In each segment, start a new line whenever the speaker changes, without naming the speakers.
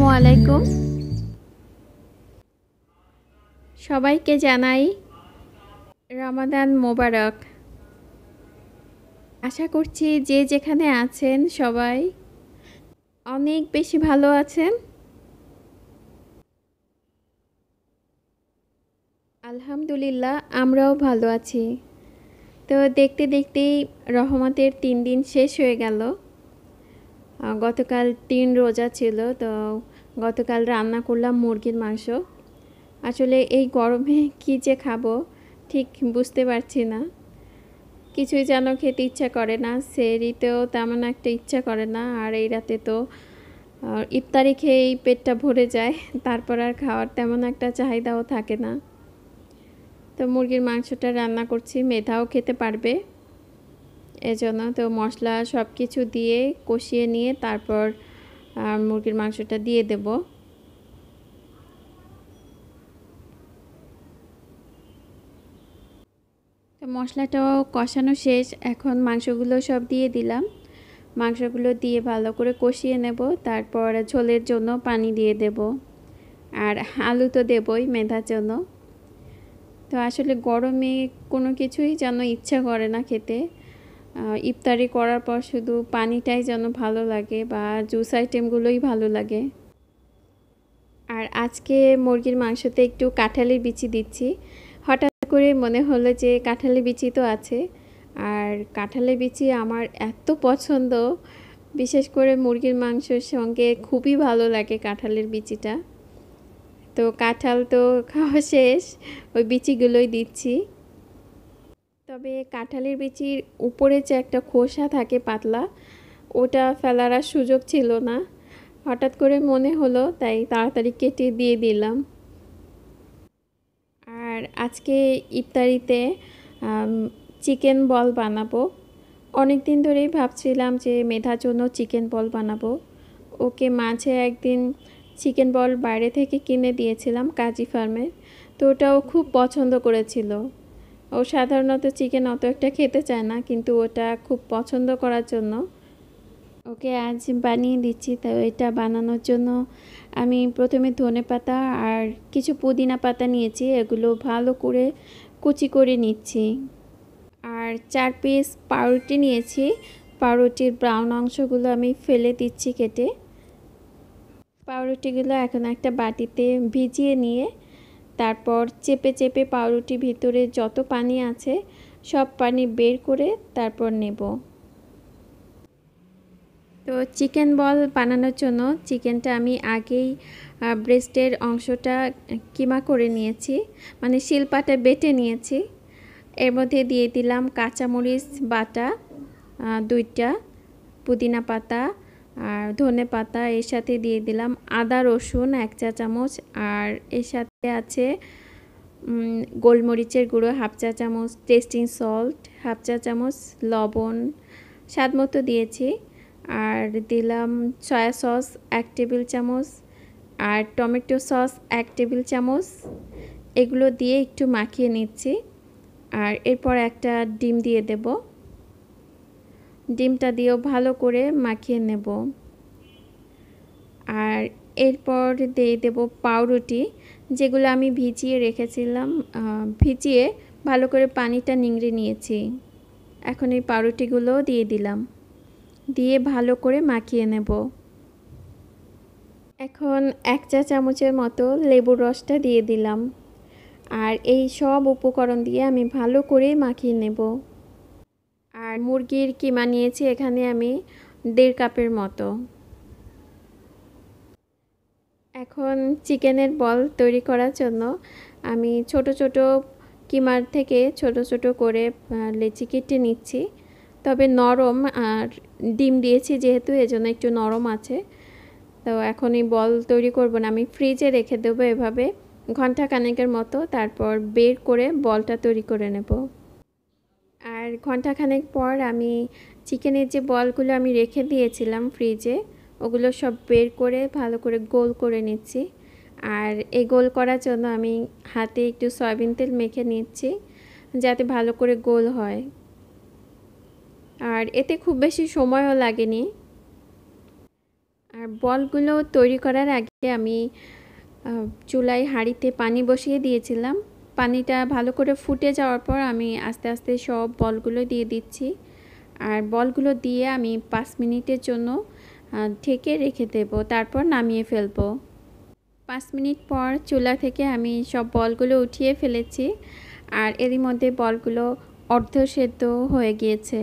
আসসালামু আলাইকুম সবাইকে জানাই রমাদান মোবারক আশা করছি যে যেখানে আছেন সবাই অনেক বেশি ভালো আছেন আলহামদুলিল্লাহ আমরাও ভালো আছি তো দেখতে দেখতেই রহমতের তিন দিন শেষ হয়ে গেল গতকাল তিন রোজা ছিল তো গতকাল রান্না করলাম মুরগির মাংস আসলে এই গরমে কী যে খাবো ঠিক বুঝতে পারছি না কিছুই যেন খেতে ইচ্ছা করে না সেরিতেও তেমন একটা ইচ্ছা করে না আর এই রাতে তো ইফতারি খেয়েই পেটটা ভরে যায় তারপর আর খাওয়ার তেমন একটা চাহিদাও থাকে না তো মুরগির মাংসটা রান্না করছি মেধাও খেতে পারবে এজন্য তো মশলা সব কিছু দিয়ে কষিয়ে নিয়ে তারপর আর মুরগির মাংসটা দিয়ে দেব মশলাটাও কষানো শেষ এখন মাংসগুলো সব দিয়ে দিলাম মাংসগুলো দিয়ে ভালো করে কষিয়ে নেব তারপর ঝোলের জন্য পানি দিয়ে দেব আর আলু তো দেবই মেধার জন্য তো আসলে গরমে কোনো কিছুই যেন ইচ্ছা করে না খেতে ইফতারি করার পর শুধু পানিটাই যেন ভালো লাগে বা জুস আইটেমগুলোই ভালো লাগে আর আজকে মুরগির মাংসতে একটু কাঁঠালের বিচি দিচ্ছি হঠাৎ করে মনে হলো যে কাঁঠালের বিচি তো আছে আর কাঁঠালের বিচি আমার এত পছন্দ বিশেষ করে মুরগির মাংসের সঙ্গে খুবই ভালো লাগে কাঁঠালের বিচিটা তো কাঁঠাল তো খাওয়া শেষ ওই বিচিগুলোই দিচ্ছি তবে কাঁঠালের বিচির উপরে যে একটা খোসা থাকে পাতলা ওটা ফেলার সুযোগ ছিল না হঠাৎ করে মনে হলো তাই তাড়াতাড়ি কেটে দিয়ে দিলাম আর আজকে ইফতারিতে চিকেন বল বানাবো অনেক দিন ধরেই ভাবছিলাম যে মেধার জন্য চিকেন বল বানাবো ওকে মাঝে একদিন চিকেন বল বাইরে থেকে কিনে দিয়েছিলাম কাজী ফার্মে তো ওটাও খুব পছন্দ করেছিল ও সাধারণত চিকেন অত একটা খেতে চায় না কিন্তু ওটা খুব পছন্দ করার জন্য ওকে আজ বানিয়ে দিচ্ছি তো এটা বানানোর জন্য আমি প্রথমে ধনে পাতা আর কিছু পুদিনা পাতা নিয়েছি এগুলো ভালো করে কুচি করে নিচ্ছি আর চার পিস পাউরুটি নিয়েছি পাউরুটির ব্রাউন অংশগুলো আমি ফেলে দিচ্ছি কেটে পাউরুটিগুলো এখন একটা বাটিতে ভিজিয়ে নিয়ে তারপর চেপে চেপে পাউরুটি ভিতরে যত পানি আছে সব পানি বের করে তারপর নেব তো চিকেন বল বানানোর জন্য চিকেনটা আমি আগেই ব্রেস্টের অংশটা কিমা করে নিয়েছি মানে শিলপাটা বেটে নিয়েছি এর মধ্যে দিয়ে দিলাম কাঁচামরিচ বাটা দুইটা পুদিনা পাতা আর ধনে পাতা এর সাথে দিয়ে দিলাম আদা রসুন এক চা চামচ আর এর সাথে আছে গোলমরিচের গুঁড়ো হাফ চা চামচ টেস্টিং সল্ট হাফ চা চামচ লবণ স্বাদ মতো দিয়েছি আর দিলাম সয়া সস এক টেবিল চামচ আর টমেটো সস এক টেবিল চামচ এগুলো দিয়ে একটু মাখিয়ে নিচ্ছি আর এরপর একটা ডিম দিয়ে দেব ডিমটা দিয়েও ভালো করে মাখিয়ে নেব আর এরপর দিয়ে দেব পাউরুটি যেগুলো আমি ভিজিয়ে রেখেছিলাম ভিজিয়ে ভালো করে পানিটা নিংড়ে নিয়েছি এখন এই পাউরুটিগুলোও দিয়ে দিলাম দিয়ে ভালো করে মাখিয়ে নেব এখন এক চা চামচের মতো লেবুর রসটা দিয়ে দিলাম আর এই সব উপকরণ দিয়ে আমি ভালো করে মাখিয়ে নেব আর মুরগির কিমা নিয়েছি এখানে আমি দেড় কাপের মতো এখন চিকেনের বল তৈরি করার জন্য আমি ছোট ছোট কিমার থেকে ছোট ছোট করে লেচি কেটে নিচ্ছি তবে নরম আর ডিম দিয়েছি যেহেতু এজন্য একটু নরম আছে তো এখন এই বল তৈরি করব না আমি ফ্রিজে রেখে দেবো এভাবে ঘন্টা খানেকের মতো তারপর বের করে বলটা তৈরি করে নেব আর ঘন্টা খানেক পর আমি চিকেনের যে বলগুলো আমি রেখে দিয়েছিলাম ফ্রিজে ওগুলো সব বের করে ভালো করে গোল করে নিচ্ছি আর এই গোল করার জন্য আমি হাতে একটু সয়াবিন তেল মেখে নিচ্ছি যাতে ভালো করে গোল হয় আর এতে খুব বেশি সময়ও লাগেনি আর বলগুলো তৈরি করার আগে আমি চুলায় হাঁড়িতে পানি বসিয়ে দিয়েছিলাম পানিটা ভালো করে ফুটে যাওয়ার পর আমি আস্তে আস্তে সব বলগুলো দিয়ে দিচ্ছি আর বলগুলো দিয়ে আমি পাঁচ মিনিটের জন্য ঢেকে রেখে দেব তারপর নামিয়ে ফেলব পাঁচ মিনিট পর চুলা থেকে আমি সব বলগুলো উঠিয়ে ফেলেছি আর এরই মধ্যে বলগুলো অর্ধ সেদ্ধ হয়ে গিয়েছে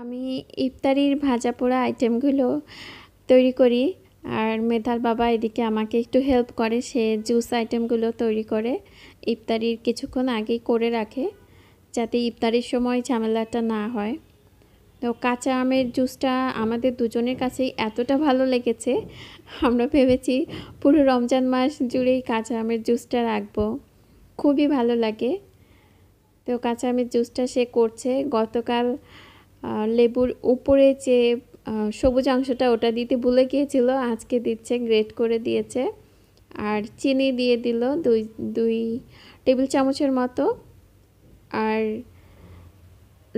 আমি ইফতারির ভাজা পোড়া আইটেমগুলো তৈরি করি আর মেধার বাবা এদিকে আমাকে একটু হেল্প করে সে জুস আইটেমগুলো তৈরি করে ইফতারির কিছুক্ষণ আগেই করে রাখে যাতে ইফতারির সময় ঝামেলাটা না হয় তো কাঁচা আমের জুসটা আমাদের দুজনের কাছেই এতটা ভালো লেগেছে আমরা ভেবেছি পুরো রমজান মাস জুড়েই কাঁচা আমের জুসটা রাখবো খুবই ভালো লাগে তো কাঁচা আমের জুসটা সে করছে গতকাল লেবুর উপরে যে সবুজ অংশটা ওটা দিতে ভুলে গিয়েছিল আজকে দিচ্ছে গ্রেট করে দিয়েছে আর চিনি দিয়ে দিল দুই দুই টেবিল চামচের মতো আর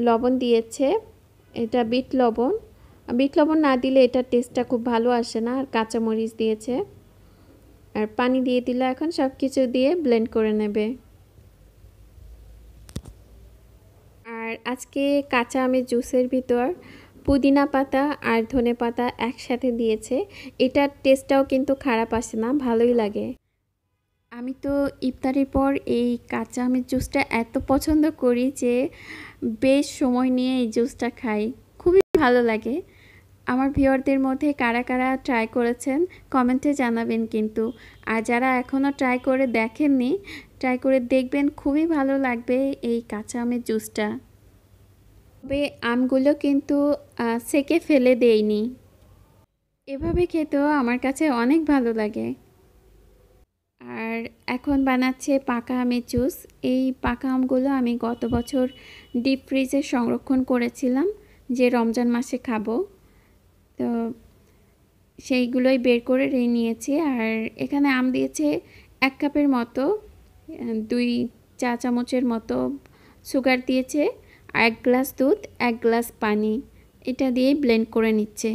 লবণ দিয়েছে এটা বিট লবণ বিট লবণ না দিলে এটার টেস্টটা খুব ভালো আসে না আর কাঁচামরিচ দিয়েছে আর পানি দিয়ে দিলে এখন সব কিছু দিয়ে ব্লেন্ড করে নেবে আর আজকে কাঁচা আমের জুসের ভিতর পুদিনা পাতা আর ধনে পাতা একসাথে দিয়েছে এটার টেস্টটাও কিন্তু খারাপ আসে না ভালোই লাগে আমি তো ইফতারের পর এই কাঁচা আমের জুসটা এত পছন্দ করি যে বেশ সময় নিয়ে এই জুসটা খাই খুবই ভালো লাগে আমার ভিওরদের মধ্যে কারা কারা ট্রাই করেছেন কমেন্টে জানাবেন কিন্তু আর যারা এখনও ট্রাই করে দেখেননি ট্রাই করে দেখবেন খুবই ভালো লাগবে এই কাঁচা আমের জুসটা তবে আমগুলো কিন্তু সেকে ফেলে দেইনি এভাবে খেতেও আমার কাছে অনেক ভালো লাগে আর এখন বানাচ্ছে পাকা আমের জুস এই পাকা আমগুলো আমি গত বছর ডিপ ফ্রিজে সংরক্ষণ করেছিলাম যে রমজান মাসে খাবো তো সেইগুলোই বের করে রে নিয়েছি আর এখানে আম দিয়েছে এক কাপের মতো দুই চা চামচের মতো সুগার দিয়েছে আর এক গ্লাস দুধ এক গ্লাস পানি এটা দিয়ে ব্লেন্ড করে নিচ্ছে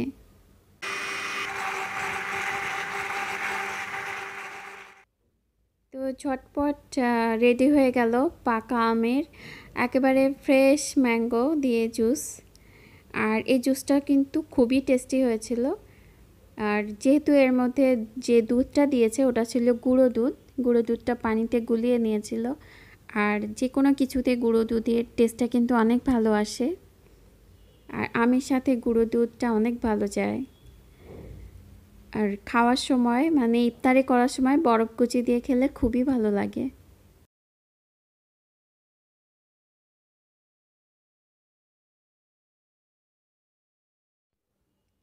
ঝটপট রেডি হয়ে গেল পাকা আমের একেবারে ফ্রেশ ম্যাঙ্গো দিয়ে জুস আর এই জুসটা কিন্তু খুবই টেস্টি হয়েছিল আর যেহেতু এর মধ্যে যে দুধটা দিয়েছে ওটা ছিল গুঁড়ো দুধ গুঁড়ো দুধটা পানিতে গুলিয়ে নিয়েছিল আর যে কোনো কিছুতে গুঁড়ো দুধের টেস্টটা কিন্তু অনেক ভালো আসে আর আমের সাথে গুঁড়ো দুধটা অনেক ভালো যায় আর খাওয়ার সময় মানে ইফতারি করার সময় বরফ কুচি দিয়ে খেলে খুবই ভালো লাগে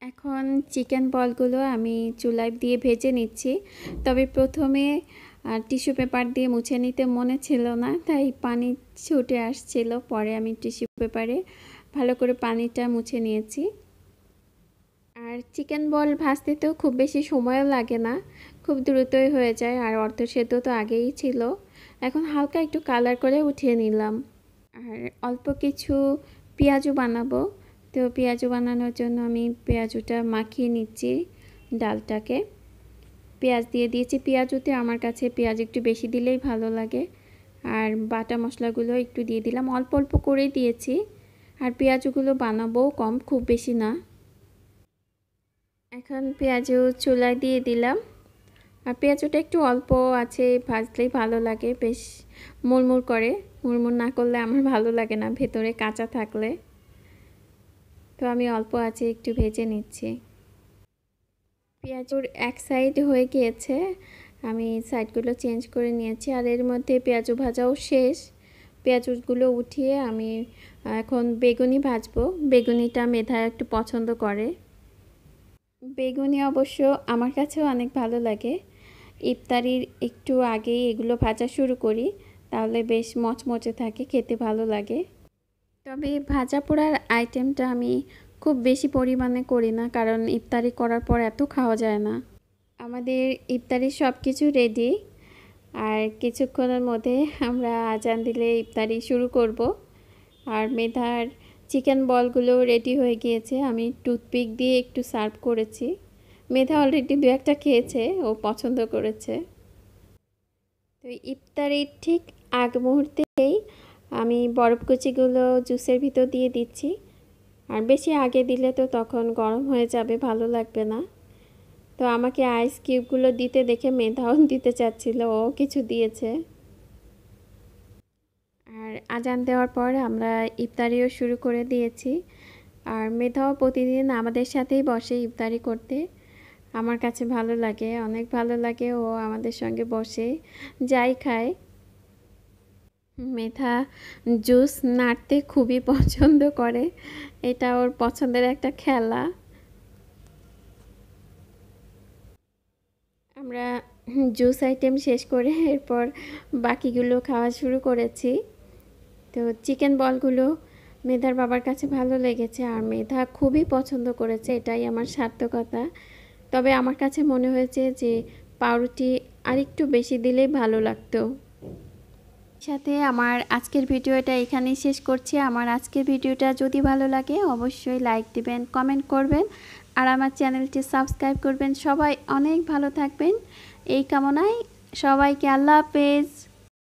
এখন চিকেন বলগুলো আমি চুলাই দিয়ে ভেজে নিচ্ছি তবে প্রথমে টিস্যু পেপার দিয়ে মুছে নিতে মনে ছিল না তাই পানি ছুটে আসছিল পরে আমি টিস্যু পেপারে ভালো করে পানিটা মুছে নিয়েছি আর চিকেন বল ভাজতে তো খুব বেশি সময়ও লাগে না খুব দ্রুতই হয়ে যায় আর অর্ধসেদ্ধ তো আগেই ছিল এখন হালকা একটু কালার করে উঠিয়ে নিলাম আর অল্প কিছু পেঁয়াজও বানাবো তো পেঁয়াজু বানানোর জন্য আমি পেঁয়াজুটা মাখিয়ে নিচ্ছি ডালটাকে পেঁয়াজ দিয়ে দিয়েছি পেঁয়াজুতে আমার কাছে পেঁয়াজ একটু বেশি দিলেই ভালো লাগে আর বাটা মশলাগুলো একটু দিয়ে দিলাম অল্প অল্প করেই দিয়েছি আর পেঁয়াজগুলো বানাবো কম খুব বেশি না এখন পেঁয়াজু চুলায় দিয়ে দিলাম আর পেঁয়াজুটা একটু অল্প আছে ভাজলেই ভালো লাগে বেশ মুড়মুড় করে মুড়মুড় না করলে আমার ভালো লাগে না ভেতরে কাঁচা থাকলে তো আমি অল্প আছে একটু ভেজে নিচ্ছি পেঁয়াজুর এক সাইড হয়ে গিয়েছে আমি সাইডগুলো চেঞ্জ করে নিয়েছি আর এর মধ্যে পেঁয়াজু ভাজাও শেষ পেঁয়াজগুলো উঠিয়ে আমি এখন বেগুনি ভাজবো বেগুনিটা মেধা একটু পছন্দ করে বেগুনি অবশ্য আমার কাছেও অনেক ভালো লাগে ইফতারির একটু আগেই এগুলো ভাজা শুরু করি তাহলে বেশ মচমচে থাকে খেতে ভালো লাগে তবে ভাজা পোড়ার আইটেমটা আমি খুব বেশি পরিমাণে করি না কারণ ইফতারি করার পর এত খাওয়া যায় না আমাদের ইফতারি সব কিছু রেডি আর কিছুক্ষণের মধ্যে আমরা আজান দিলে ইফতারি শুরু করব আর মেধার চিকেন বলগুলো রেডি হয়ে গিয়েছে আমি টুথপিক দিয়ে একটু সার্ভ করেছি মেধা অলরেডি দু একটা খেয়েছে ও পছন্দ করেছে তো ইফতারের ঠিক আগ মুহূর্তেই আমি বরফকুচিগুলো জুসের ভিতর দিয়ে দিচ্ছি আর বেশি আগে দিলে তো তখন গরম হয়ে যাবে ভালো লাগবে না তো আমাকে আইস কিউবগুলো দিতে দেখে মেধাও দিতে চাচ্ছিল ও কিছু দিয়েছে আজান দেওয়ার পর আমরা ইফতারিও শুরু করে দিয়েছি আর মেধাও প্রতিদিন আমাদের সাথেই বসে ইফতারি করতে আমার কাছে ভালো লাগে অনেক ভালো লাগে ও আমাদের সঙ্গে বসে যাই খায় মেধা জুস নাড়তে খুবই পছন্দ করে এটা ওর পছন্দের একটা খেলা আমরা জুস আইটেম শেষ করে এরপর বাকিগুলো খাওয়া শুরু করেছি তো চিকেন বলগুলো মেধার বাবার কাছে ভালো লেগেছে আর মেধা খুবই পছন্দ করেছে এটাই আমার সার্থকতা তবে আমার কাছে মনে হয়েছে যে পাউরুটি আরেকটু বেশি দিলেই ভালো লাগতো সাথে আমার আজকের ভিডিওটা এখানেই শেষ করছি আমার আজকের ভিডিওটা যদি ভালো লাগে অবশ্যই লাইক দিবেন কমেন্ট করবেন আর আমার চ্যানেলটি সাবস্ক্রাইব করবেন সবাই অনেক ভালো থাকবেন এই কামনায় সবাইকে আল্লাহ হাফেজ